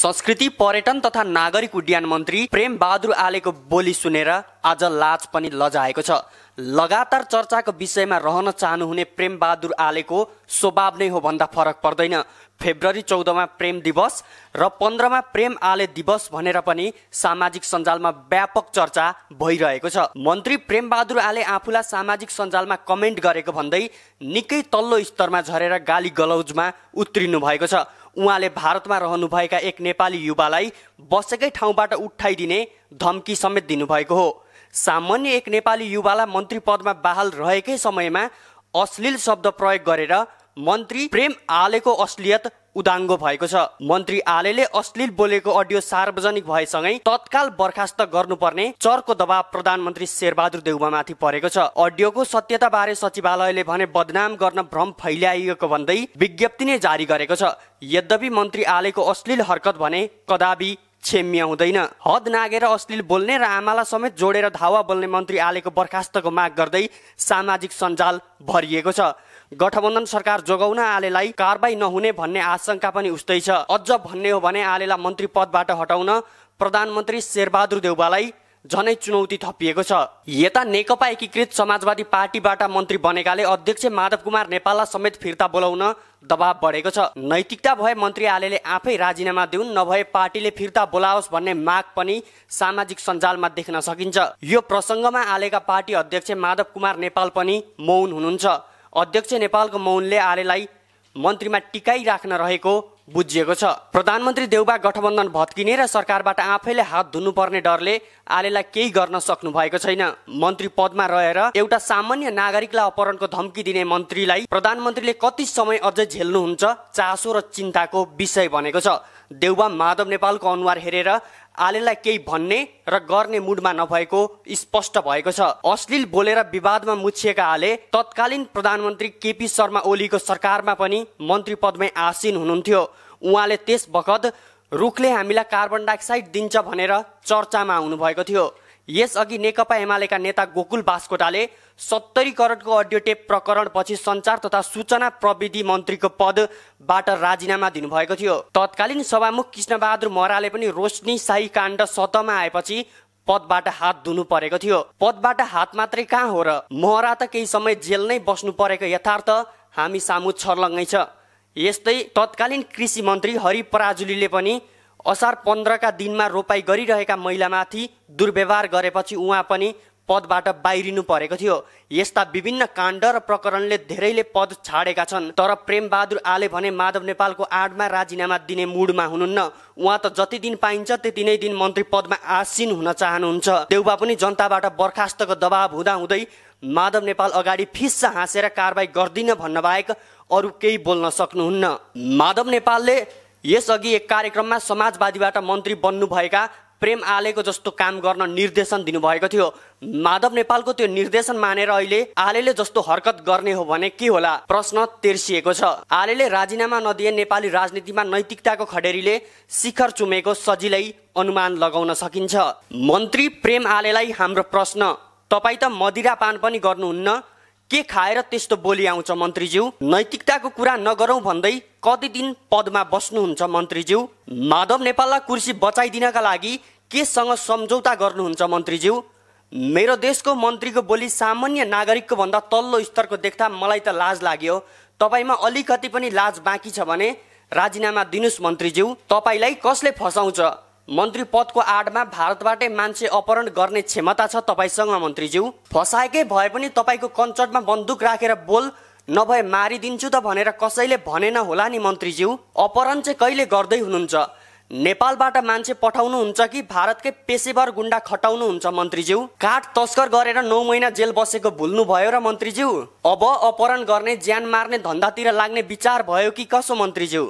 संस्कृति पर्यटन तथा नागरिक उड्डयन मन्त्री प्रेम बहादुर आलेको बोली सुनेर आज लाज पनि लजाएको छ लगातार चर्चाको विषयमा रहन चाहनुहुने प्रेमबहादुर आलेको स्वभाव नै हो भन्दा फरक पर्दैन फेब्रुअरी चौधमा प्रेम दिवस र पन्ध्रमा प्रेम आले दिवस भनेर पनि सामाजिक सञ्जालमा व्यापक चर्चा भइरहेको छ मन्त्री प्रेमबहादुर आले आफूलाई सामाजिक सञ्जालमा कमेन्ट गरेको भन्दै निकै तल्लो स्तरमा झरेर गाली गलौजमा उत्रिनु भएको छ उहाँले भारतमा रहनुभएका एक नेपाली युवालाई बसेकै ठाउँबाट उठाइदिने धम्की समेत दिनुभएको हो सामान्य एक नेपाली युवालाई मन्त्री पदमा बहाल रहेकै समयमा अश्लील शब्द प्रयोग गरेर मन्त्री प्रेम आलेको अश्लियत उदाङ्गो भएको छ मन्त्री आलेले अश्लील बोलेको अडियो सार्वजनिक भएसँगै तत्काल बर्खास्त गर्नुपर्ने चरको दबाव प्रधानमन्त्री शेरबहादुर देउबामाथि परेको छ अडियोको सत्यता बारे सचिवालयले भने बदनाम गर्न भ्रम फैलाइएको भन्दै विज्ञप्ति नै जारी गरेको छ यद्यपि मन्त्री आलेको अश्लील हरकत भने कदापि छेम्याउँदैन हद नागेर अश्लील बोल्ने र आमालाई समेत जोडेर धावा बोल्ने मन्त्री आलेको बर्खास्तको माग गर्दै सामाजिक सञ्जाल भरिएको छ गठबन्धन सरकार जोगाउन आलेलाई कारवाही नहुने भन्ने आशंका पनि उस्तै छ अझ भन्ने हो भने आलेलाई मन्त्री पदबाट हटाउन प्रधानमन्त्री शेरबहादुर देउबालाई झनै चुनौती थपिएको छ यता नेकपा एकीकृत समाजवादी पार्टीबाट मन्त्री बनेकाले अध्यक्ष माधव कुमार नेपाललाई समेत फिर्ता बोलाउन दबाव बढेको छ नैतिकता भए मन्त्री आलेले आफै राजीनामा दिउन् नभए पार्टीले फिर्ता बोलाओस् भन्ने माग पनि सामाजिक सञ्जालमा देख्न सकिन्छ यो प्रसङ्गमा आलेका पार्टी अध्यक्ष माधव कुमार नेपाल पनि मौन हुनुहुन्छ अध्यक्ष नेपालको मौनले आलेलाई मन्त्रीमा टिकाइ राख्न रहेको बुझिएको छ प्रधानमन्त्री देउबा गठबन्धन भत्किने र सरकारबाट आफैले हात धुनुपर्ने डरले आलेलाई केही गर्न सक्नु भएको छैन मन्त्री पदमा रहेर एउटा सामान्य नागरिकलाई अपहरणको धम्की दिने मन्त्रीलाई प्रधानमन्त्रीले कति समय अझै झेल्नुहुन्छ चासो र चिन्ताको विषय बनेको छ देउबा माधव नेपालको अनुहार हेरेर आलेलाई केही भन्ने र गर्ने मुडमा नभएको स्पष्ट भएको छ अश्लील बोलेर विवादमा मुछिएका आले तत्कालीन प्रधानमन्त्री केपी शर्मा ओलीको सरकारमा पनि मन्त्री पदमै आसीन हुनुहुन्थ्यो उहाँले त्यस बखत रुखले हामीलाई कार्बन डाइअक्साइड दिन्छ भनेर चर्चामा आउनुभएको थियो यसअघि नेकपा एमालेका नेता गोकुल बास्कोटाले सत्तरी करोडको अडियो टेप प्रकरणपछि सञ्चार तथा सूचना प्रविधि मन्त्रीको पदबाट राजीनामा दिनुभएको थियो तत्कालीन सभामुख कृष्णबहादुर मराले पनि रोशनी शाही काण्ड सतहमा आएपछि पदबाट हात धुनु परेको थियो पदबाट हात मात्रै कहाँ हो र मोहरा त केही समय जेल नै बस्नु परेको यथार्थ हामी सामु छर्लङ्गै छ यस्तै तत्कालीन कृषि मन्त्री हरि पराजुलीले पनि असार पन्ध्रका दिनमा रोपाई गरिरहेका महिलामाथि दुर्व्यवहार गरेपछि उहाँ पनि पदबाट बाहिरिनु परेको थियो यस्ता विभिन्न काण्ड र प्रकरणले धेरैले पद छाडेका छन् तर प्रेमबहादुर आले भने माधव नेपालको आडमा राजीनामा दिने मुडमा हुनुहुन्न उहाँ त जति दिन पाइन्छ त्यति नै दिन मन्त्री पदमा आसीन हुन चाहनुहुन्छ देउबा पनि जनताबाट बर्खास्तको दबाव हुँदाहुँदै माधव नेपाल अगाडि फिस्सा हाँसेर कारवाही गर्दिन भन्नबाहेक बाहेक अरू केही बोल्न सक्नुहुन्न माधव नेपालले यसअघि एक कार्यक्रममा समाजवादीबाट मन्त्री बन्नुभएका प्रेम आलेको जस्तो काम गर्न निर्देशन दिनुभएको थियो माधव नेपालको त्यो निर्देशन मानेर अहिले आलेले जस्तो हरकत गर्ने हो भने के होला प्रश्न तेर्सिएको छ आलेले राजीनामा नदिए नेपाली राजनीतिमा नैतिकताको खडेरीले शिखर चुमेको सजिलै अनुमान लगाउन सकिन्छ मन्त्री प्रेम आलेलाई हाम्रो प्रश्न तपाईँ त मदिरापान पनि गर्नुहुन्न के खाएर त्यस्तो बोली आउँछ मन्त्रीज्यू नैतिकताको कुरा नगरौँ भन्दै कति दिन पदमा बस्नुहुन्छ मन्त्रीज्यू माधव नेपाललाई कुर्सी बचाइदिनका लागि केसँग सम्झौता गर्नुहुन्छ मन्त्रीज्यू मेरो देशको मन्त्रीको बोली सामान्य नागरिकको भन्दा तल्लो स्तरको देख्दा मलाई त लाज लाग्यो तपाईँमा अलिकति पनि लाज बाँकी छ भने राजीनामा दिनुहोस् मन्त्रीज्यू तपाईँलाई कसले फसाउँछ मन्त्री पदको आडमा भारतबाटै मान्छे अपहरण गर्ने क्षमता छ तपाईँसँग मन्त्रीज्यू फसाएकै भए पनि तपाईँको कञ्चटमा बन्दुक राखेर बोल नभए मारिदिन्छु त भनेर कसैले भनेन होला नि मन्त्रीज्यू अपहरण चाहिँ कहिले गर्दै हुनुहुन्छ नेपालबाट मान्छे पठाउनुहुन्छ कि भारतकै पेसेवर गुन्डा खटाउनुहुन्छ मन्त्रीज्यू काठ तस्कर गरेर नौ महिना जेल बसेको भुल्नु भयो र मन्त्रीज्यू अब अपहरण गर्ने ज्यान मार्ने धन्दातिर लाग्ने विचार भयो कि कसो मन्त्रीज्यू